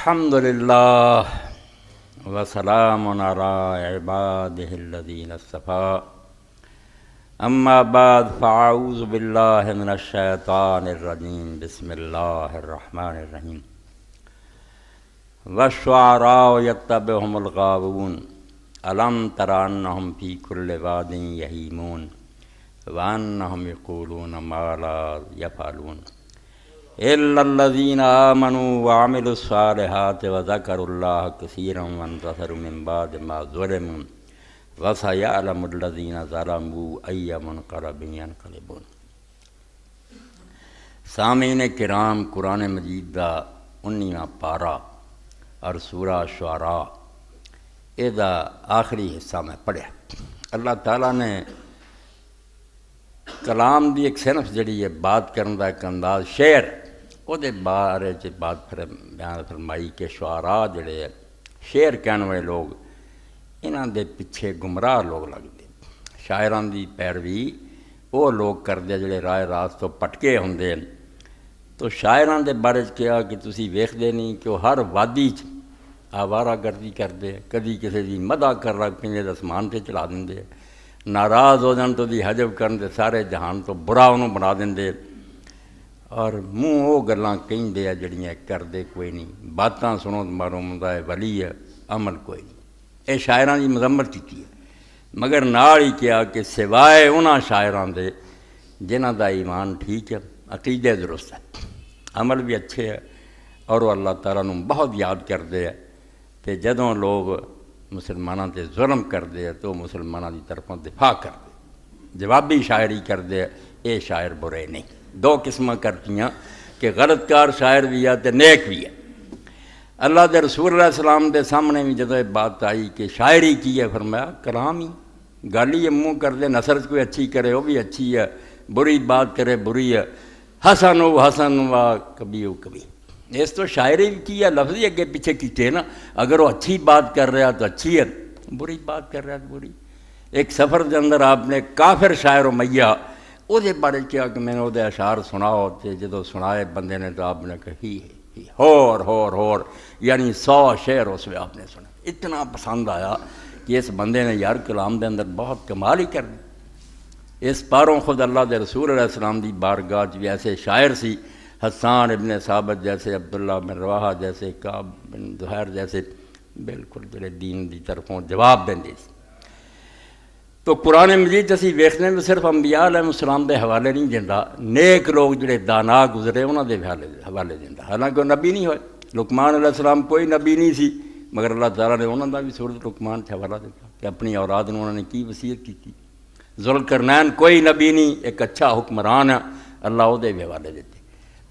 الحمد لله وسلام على عباده الذين اصطفى اما بعد فاعوذ بالله من الشيطان الرجيم بسم الله الرحمن الرحيم والشعراء يتبعهم الغاوون الم تر انهم في كل واد يهيمون وانهم يقولون ما لا يفعلون एल्लल्लज़ीन आमनु वामिलुस्सालिहात वज़करुल्लाह कसीरम वंतसरु मिन बाद मा ज़ुलिमु सामीन किराम कुरान मजीद दा उन्नीवा पारा और सूरा शुरा एदा आखिरी हिस्सा मैं पढ़िया अल्लाह ताला ने कलाम की एक सिनफ जी बात करने का एक अंदाज शेयर ਉਹਦੇ ਬਾਰੇ ਚ ਬਾਤ ਫਿਰ ਬਿਆਨ ਫਰਮਾਈ ਕਿ ਸ਼ੁਆਰਾ ਜਿਹੜੇ ਹੈ ਸ਼ੇਰ ਕਹਿਣ ਵਾਲੇ ਲੋਕ ਇਹਨਾਂ ਦੇ ਪਿੱਛੇ ਗੁੰਮਰਾਹ ਲੋਕ ਲੱਗਦੇ ਸ਼ਾਇਰਾਂ ਦੀ ਪੈਰਵੀ ਉਹ ਲੋਕ ਕਰਦੇ ਜਿਹੜੇ ਰਾਹ ਰਾਸ ਤੋਂ ਪਟਕੇ ਹੁੰਦੇ ਨੇ ਤੋ ਸ਼ਾਇਰਾਂ ਦੇ ਬਾਰੇ ਚ ਕਿਹਾ ਕਿ ਤੁਸੀਂ ਵੇਖਦੇ ਨਹੀਂ ਕਿ ਉਹ ਹਰ ਵਾਦੀ 'ਚ ਆਵਾਰਾ ਗਰਦੀ ਕਰਦੇ ਕਦੀ ਕਿਸੇ ਦੀ ਮਦਾ ਕਰ ਰੱਖ ਪਿੰਦੇ ਅਸਮਾਨ ਤੇ ਚੜਾ ਦਿੰਦੇ ਨਾਰਾਜ਼ ਹੋ ਜਾਣ ਤੋਂ ਦੀ ਹਜਬ ਕਰਨ ਤੇ ਸਾਰੇ ਜਹਾਨ ਤੋਂ ਬੁਰਾ ਉਹਨੂੰ ਬਣਾ ਦਿੰਦੇ ਔਰ ਮੂੰਹ ਉਹ ਗੱਲਾਂ ਕਹਿੰਦੇ ਆ ਜਿਹੜੀਆਂ ਕਰਦੇ ਕੋਈ ਨਹੀਂ ਬਾਤਾਂ ਸੁਣੋ ਮਾਰੂਮ ਦਾ ਹੈ ਵਲੀ ਹੈ ਅਮਲ ਕੋਈ ਨਹੀਂ ਇਹ ਸ਼ਾਇਰਾਂ ਦੀ ਮਜ਼ਮਤ ਕੀਤੀ ਹੈ ਮਗਰ ਨਾਲ ਹੀ ਕਿਹਾ ਕਿ ਸਿਵਾਏ ਉਹਨਾਂ ਸ਼ਾਇਰਾਂ ਦੇ ਜਿਨ੍ਹਾਂ ਦਾ ਈਮਾਨ ਠੀਕ ਹੈ ਅਕੀਦੇ ਦਰੁਸਤ ਹੈ ਅਮਲ ਵੀ ਅੱਛੇ ਹੈ ਔਰ ਉਹ ਅੱਲਾਹ ਤਾਲਾ ਨੂੰ ਬਹੁਤ ਯਾਦ ਕਰਦੇ ਆ ਤੇ ਜਦੋਂ ਲੋਕ ਮੁਸਲਮਾਨਾਂ ਤੇ ਜ਼ੁਲਮ ਕਰਦੇ ਆ ਤਾਂ ਮੁਸਲਮਾਨਾਂ ਦੀ ਤਰਫੋਂ ਦਿਫਾ ਕਰਦੇ ਜਵਾਬੀ ਸ਼ਾਇਰੀ ਕਰਦੇ ਆ ਇਹ ਸ਼ਾਇਰ ਬੁਰੇ ਨਹੀਂ दो किस्म करतियाँ कि गलतकार शायर भी है तो नेक भी है अल्लाह के रसूल सलाम के सामने भी जो बात आई कि शायरी की है फरमाया कलाम ही गल ही मूँह कर दे नसर कोई अच्छी करे वह भी अच्छी है बुरी बात करे बुरी है हसन वो हसन वाह कभी वो कभी इस तो शायरी की है लफ्ज़ ही अगे पिछे किए ना अगर वो अच्छी बात कर रहा तो अच्छी है बुरी बात कर रहा तो बुरी एक सफ़र के अंदर आपने काफिर शायर मैया वो बारे क्या कि मैंने वो अशार सुनाओ तो जो सुनाए बंद ने तो आपने कही होर होर होर यानी सौ शेर उस आपने ਆਪਨੇ इतना पसंद आया कि इस बंदे ने यार कलाम के अंदर बहुत कमाल ही कर दी इस पारों खुद अल्लाह के रसूल अलैहिस्सलाम की बारगाह भी ऐसे शायर सी हसान इबन साबत जैसे अब्दुल्ला बिन रवाहा जैसे काब बिन जहर जैसे बिल्कुल जोड़े दीन की तरफों जवाब देंगे तो पुराने मजीद जैसी वेखने तो सिर्फ अंबिया सलाम के हवाले नहीं दिता नेक लोग जोड़े दाना गुजरे उन्होंने हवाले हवाले दिता हालांकि नबी नहीं हो लुकमान अलैहिस्सलाम कोई नबी नहीं सी मगर अल्लाह तला ने उन्होंने भी सूरत लुकमान से हवाला दिता कि अपनी औलाद ने उन्होंने की वसीयत की जुल करनैन कोई नबी नहीं एक अच्छा हुक्मरान है अल्लाह वो भी हवाले देते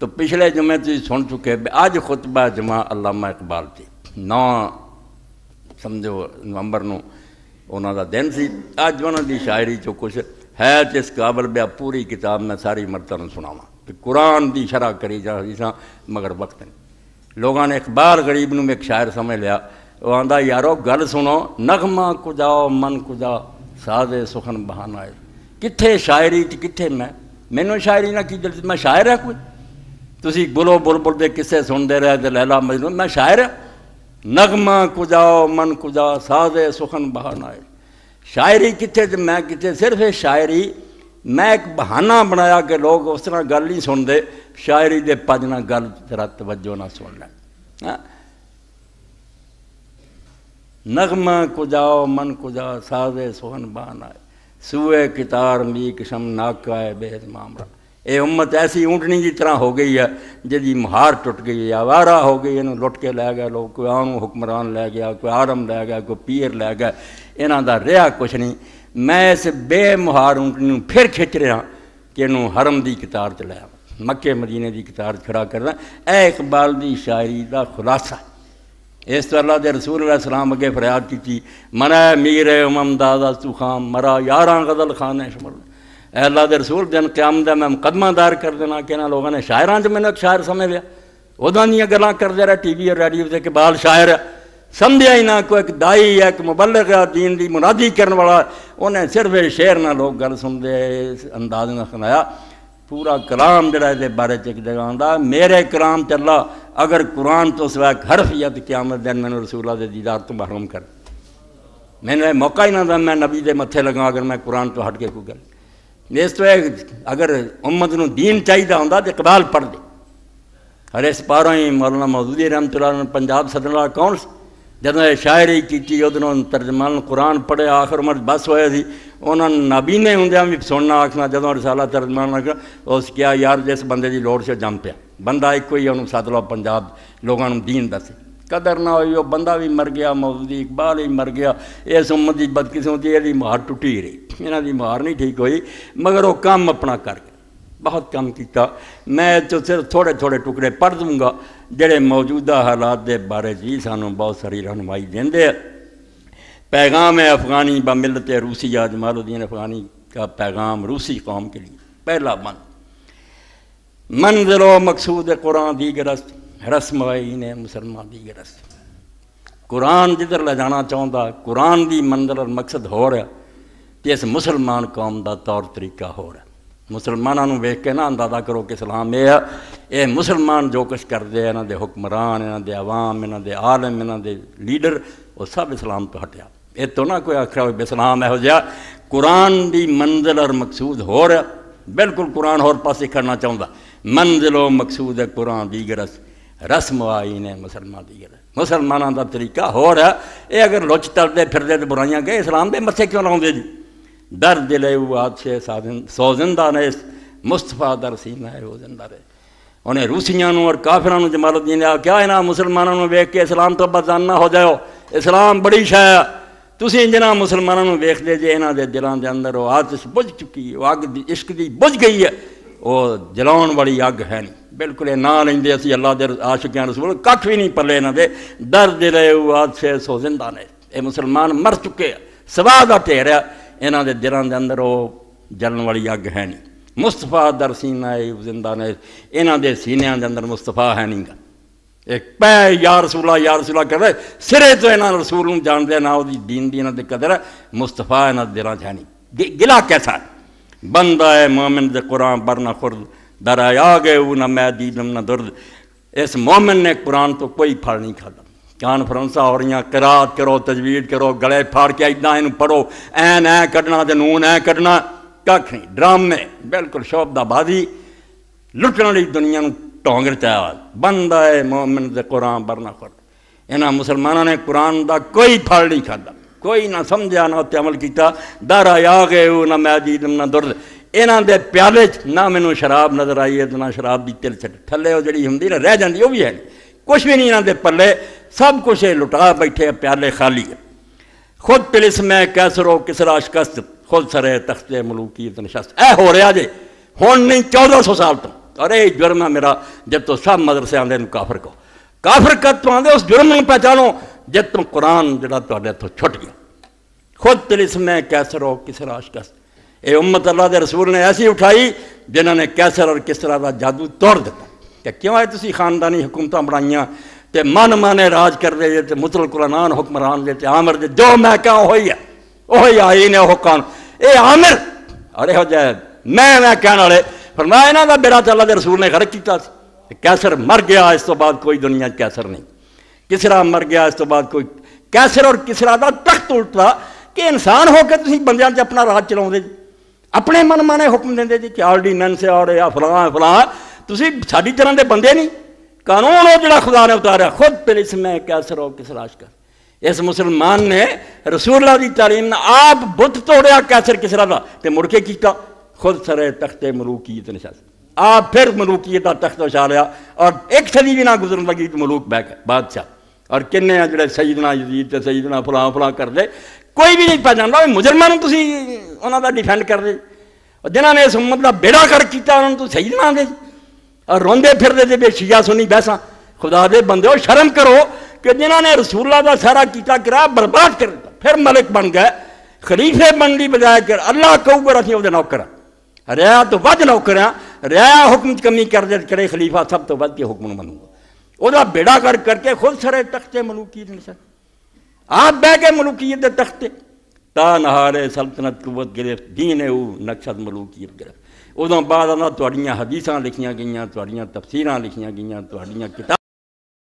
तो पिछले जुमे तुम सुन चुके अज खुतबा जमा अलामा इकबाल से नौ समझो नवंबर में उन्होंने दिन से अज उन्होंने शायरी चो कुछ है जिस काबल ब्या पूरी किताब मैं सारी मरतन सुनाव कुरान की शराह करी जा रही सगर वक्त नहीं लोगों ने अखबार गरीब न एक शायर समझ लिया वो आंदा यारो गल सुनो नगमा कुजाओ मन कुजा साधे सुखन बहाना है कितने शायरी च किथे मैं मैनु शायरी ना की दिल मैं शायर है कोई तुम बोलो बुलबुल के किस्से सुनते रहे लैला मजनू मैं शायर है ਨਗਮਾ ਕੁਜਾਓ ਮਨ ਕੁਜਾ ਸਾਜ਼ੇ बहाना ਬਹਾਨਾਏ शायरी कितने तो मैं कितने सिर्फ शायरी मैं एक बहाना बनाया कि लोग उस तरह गल नहीं सुनते शायरी दे पजना गल जरा तवज्जो ना सुन लें हाँ? नगमा कुजाओ मन कुजा साजे सुखन बहाना सूए कितार मीक शम है बेहद मामरा ये उम्मत ऐसी ऊंटनी की तरह हो गई है जिदी मुहार टुट गई आवारा हो गई इन लुट के लै गया लोग कोई आम हुक्मरान लै गया कोई आरम लै गया कोई पीर लै गया इन रहा कुछ नहीं मैं इस बेमुहार ऊंटनी फिर खिंच रहा कि इनू हरम की कतार च लै मक्के मदीने की कतार खड़ा कर रहा यह इकबाल की शायरी का खुलासा इस तरह के रसूल सलाम अगे फरियाद की मना मीर उमम दादा तू खाम मरा यारा गदल खान है शमरना अल्लाह के रसूल दिन क्याम का मैं मुकदमा दायर कर देना कि इन्होंने लोगों ने शायरों से मैंने एक शायर समझ लिया उदा गल करते रहे टी वी और रेडियो से कि बाल शायर है समझिया ही ना कोई एक दाई है एक मुबलक दीन की मुनादी करने वाला उन्हें सिर्फ शेर ना लोग गल सुनते अंदाज ने सुनाया पूरा कलाम जरा बारे च एक जगह आता मेरे कलाम चला अगर कुरान तो सिवा हरफियत क्यामत दिन मैंने रसूला के दीदार तो महरूम कर मैंने मौका ही ना था मैं नबी के मत्थे लगा अगर मैं कुरान तो हट के कोई गल इस तो अगर उम्मत न दीन चाहिए हों कबाल पढ़ दे हरे सपारों ही मौलाना मौजूदी रमतुल्ला पंजाब सदन कौन जदों शायरी की उदनों तर्जमान कुरान पढ़े आखिर उम्र बस हो नबी ने होंद भी सुनना आखना जदों रसाला तर्जमान उस क्या यार जिस बंद की लड़ से जम पिया बंदा एक ही सद लो पंजाब लोगों दीन दसे कदर ना हुई वो बंदा भी मर गया मौजूदी इकबाल ही मर गया इस उम्र की बदकिस्मत यदि मार टुटी रही इन्हों की मार नहीं ठीक हुई मगर वो काम अपना कर गया बहुत काम किया मैं तो सिर्फ थोड़े थोड़े टुकड़े पढ़ दूंगा जोड़े मौजूदा हालात के बारे ही सू बहुत सारी रहनमई ਦਿੰਦੇ ਆ पैगाम है अफगानी ब मिलते रूसी या जमालुद्दीन अफगानी का पैगाम रूसी कौम के लिए पहला मन मंजिलो मकसूद कुरान दी गिरस्त ਰਸਮਵਾਈ ਨੇ ਮੁਸਲਮਾਨ ਦੀ ਰਸਮ ਕੁਰਾਨ ਜਿੱਧਰ ਲੈ ਜਾਣਾ ਚਾਹੁੰਦਾ ਕੁਰਾਨ ਦੀ ਮੰਦਰ ਮਕਸਦ ਹੋਰ ਹੈ ਤੇ ਇਸ ਮੁਸਲਮਾਨ ਕੌਮ ਦਾ ਤੌਰ ਤਰੀਕਾ ਹੋਰ ਹੈ ਮੁਸਲਮਾਨਾਂ ਨੂੰ ਵੇਖ ਕੇ ਨਾ ਅੰਦਾਜ਼ਾ ਕਰੋ ਕਿ ਇਸਲਾਮ ਇਹ ਆ ਇਹ ਮੁਸਲਮਾਨ ਜੋ ਕੁਝ ਕਰਦੇ ਆ ਇਹਨਾਂ ਦੇ ਹੁਕਮਰਾਨ ਇਹਨਾਂ ਦੇ ਆਵਾਮ ਇਹਨਾਂ ਦੇ ਆਲਮ ਇਹਨਾਂ ਦੇ ਲੀਡਰ ਉਹ ਸਭ ਇਸਲਾਮ ਤੋਂ ਹਟਿਆ ਇਹ ਤੋਂ ਨਾ ਕੋਈ ਆਖਿਆ ਹੋਵੇ ਇਸਲਾਮ ਇਹੋ ਜਿਹਾ ਕੁਰਾਨ ਦੀ ਮੰਜ਼ਿਲ ਔਰ ਮਕਸੂਦ ਹੋਰ ਬਿਲਕੁਲ ਕੁਰਾਨ ਹੋਰ ਪਾਸੇ ਕਰਨਾ ਚਾਹੁੰਦਾ ਮੰਜ਼ਿਲ ਔਰ ਮਕਸੂਦ ਹੈ ਕੁਰਾਨ ਦੀ ਗਰਸ रस्म आई ने मुसलमान की दीर मुसलमानों का तरीका होर है ये अगर लुच तलते फिरते तो बुराइया गए इस्लाम के मत्थे क्यों लाते जी दर दिले आदशे साधन सौ जिंदा ने मुस्तफा दर सीमा है वो जिंदा रहे उन्हें रूसिया और काफिर जमाल जी ने क्या इन्होंने मुसलमानों में वेख के इस्लाम तो बदाना हो जाओ इस्लाम बड़ी शाय तुम जिन्हें मुसलमानों में वेखते जे इन्हों दिलों के अंदर वो आदश बुझ चुकी है वो अग इश्क बुझ गई है ਉਹ ਜਲਾਉਣ ਵਾਲੀ ਅੱਗ ਹੈ ਨਹੀਂ ਬਿਲਕੁਲ ਇਹ ਨਾਂ ਲੈਂਦੇ ਅਸੀਂ ਅੱਲਾ ਦੇ ਆਸ਼ਿਕਾਂ ਰਸੂਲ ਕੱਖ ਵੀ ਨਹੀਂ ਪੱਲੇ ਇਹਨਾਂ ਦੇ ਦਰਦ ਰਹੇ ਉਹ ਆਦਸ਼ੇ ਸੋ ਜ਼ਿੰਦਾ ਨੇ ਇਹ ਮੁਸਲਮਾਨ ਮਰ ਚੁੱਕੇ ਆ ਸਵਾਹ ਦਾ ਢੇਰ ਆ ਇਹਨਾਂ ਦੇ ਦਿਲਾਂ ਦੇ ਅੰਦਰ ਉਹ ਜਲਣ ਵਾਲੀ ਅੱਗ ਹੈ ਨਹੀਂ ਮੁਸਤਫਾ ਦਰਸੀਨਾ ਇਹ ਜ਼ਿੰਦਾ ਨੇ ਇਹਨਾਂ ਦੇ ਸੀਨਿਆਂ ਦੇ ਅੰਦਰ ਮੁਸਤਫਾ ਹੈ ਨਹੀਂਗਾ ਇੱਕ ਪੈ ਯਾ ਰਸੂਲਾ ਯਾ ਰਸੂਲਾ ਕਰਦਾ ਸਿਰੇ ਤੋਂ ਇਹਨਾਂ ਰਸੂਲ ਨੂੰ ਜਾਣਦੇ ਨਾ ਉਹਦੀ ਦੀਨ ਦੀ ਇਹਨਾਂ ਦੇ ਕਦਰ ਮੁਸਤਫਾ ਇਹਨਾਂ ਦੇ ਦਿਲਾਂ 'ਚ ਹੈ ਨਹੀਂ ਗਿਲਾ ਕੈਸਾ बंदा है मोमिन दे कुरान बरना खुर्द दरा आ गए वो ना मैं दीदम ना दुर्द इस मोमिन ने कुरान तो कोई फल नहीं खादा कान फरंसा हो रही किरात करो तजवीज करो गले फाड़ के इदा इन पढ़ो ऐन ऐ कटना तो नून ऐ कटना कख नहीं ड्रामे बिल्कुल बाजी लुटने वाली दुनिया टोंग रचाया बंदा है मोमिन दे कुरान बरना खुर्द इन्होंने मुसलमानों ने कुरान का कोई फल नहीं खादा कोई ना समझा ना उत्ते अमल किया दारा आ गए ना मैं जीत ना दुर्द इन्हों के प्याले च ना मैनू शराब नज़र आई है तो ना शराब की तिल छट थले जी होंगी ना रह जाती वह भी है कुछ भी नहीं इन्हों पले सब कुछ लुटा बैठे प्याले खाली है खुद तिलिस में कैसरो किसरा शिकस्त खुद सरे तख्ते मलूकीत शस्त ए हो रहा जे हूँ नहीं चौदह सौ साल तो अरे जुर्म है मेरा जब तो सब मदरसे आते काफर को काफर कद तो आते उस जुर्म में पहचानो जितम कुरान जोड़े इतों छुट गया खुद तेरी सुने कैसर हो किसरा कस ये उम्मत अल्लाह के रसूल ने ऐसी उठाई जिन्होंने कैसर और किसरा का जादू तोड़ दिता कि क्यों है तुम खानदानी हुकूमत बनाइया तो मन माने राज कर रहे जे मुतल कुरान हुक्मरान जे आमिर जे जो मैं क्या उ ही है उ आई ने कान ये आमिर अरे हो जाए मैं मैं कहने वाले पर मैं इन्हों का बेरा तो अल्लाह के रसूल ने गर्क किया कैसर मर गया इस तो बाद कोई दुनिया कैसर नहीं किसरा मर गया इस तो बाद कोई कैसर और किसरा का तख्त उल्टा कि इंसान होकर तुम बंद अपना राज चला अपने मन माने हुक्म देंगे जी कि आर्डीनेंस है और या फलां फलां तुम साड़ी तरह के बंदे नहीं कानून वो जरा खुदा ने उतारा खुद पर इसमें कैसर और किसरा कर इस मुसलमान ने रसूला की तारीम आप बुत तोड़िया कैसर किसरा का तो मुड़के किया खुद सरे तख्ते मलूकीत ने शासन आप फिर मलूकीत का तख्त उछालिया और एक सदी भी ना गुजरन लगी तो मलूक बैक बादशाह और किन्ने जो सईदना जजीत सईदना फुला फुला दे कोई भी नहीं पहचानता मुजरमान उन्होंने डिफेंड कर दे जिन्होंने इस उम्मत का बेड़ा कर किया उन्होंने तू सही दे और रोंदते फिरते बे शीजा सुनी बहसा खुदा दे बंद शर्म करो कि जिन्होंने रसूला का सारा किया किरा बर्बाद कर दिया फिर मलिक बन गए खलीफे बन की बजाय कर अल्लाह कहू कर असं वो नौकर रया तो वह नौकर रया हुक्म कमी कर दे करे खलीफा सब तो वह हुक्म मनूंगा ਉਹਦਾ ਬੇੜਾ ਕਰ ਕਰਕੇ ਖੁਦ ਸਰੇ ਤਖਤੇ ਮਲੂਕੀਤ ਨਿਸ਼ਾਨ आप बैठे मलूकियत तख्ते नहारे सल्तनत कुवत गिरफ्त दीन ओ नक्शत मलूकियत गिरफ्त उदों बाद हदीसा लिखिया गई तफसीर लिखिया गई किताब